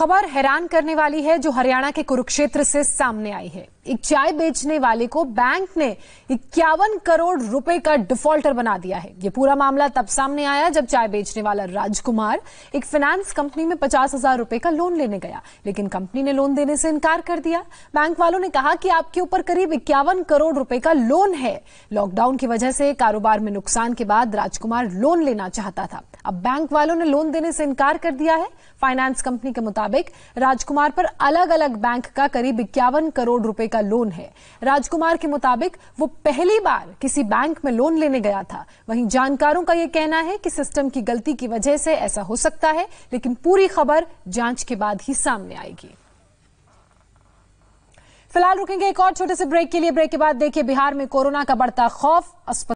खबर हैरान करने वाली है जो हरियाणा के कुरुक्षेत्र से सामने आई है एक चाय बेचने वाले को बैंक ने इक्यावन करोड़ रुपए का डिफॉल्टर बना दिया है यह पूरा मामला तब सामने आया जब चाय बेचने वाला राजकुमार एक फाइनेंस कंपनी में पचास हजार रुपए का लोन लेने गया लेकिन कंपनी ने लोन देने से इनकार कर दिया बैंक वालों ने कहा कि आपके ऊपर करीब इक्यावन करोड़ रुपए का लोन है लॉकडाउन की वजह से कारोबार में नुकसान के बाद राजकुमार लोन लेना चाहता था अब बैंक वालों ने लोन देने से इनकार कर दिया है फाइनेंस कंपनी के मुताबिक राजकुमार पर अलग अलग बैंक का करीब इक्यावन करोड़ रुपए का लोन है राजकुमार के मुताबिक वो पहली बार किसी बैंक में लोन लेने गया था वहीं जानकारों का ये कहना है कि सिस्टम की गलती की वजह से ऐसा हो सकता है लेकिन पूरी खबर जांच के बाद ही सामने आएगी फिलहाल रुकेंगे एक और छोटे से ब्रेक के लिए ब्रेक के बाद देखिए बिहार में कोरोना का बढ़ता खौफ अस्पताल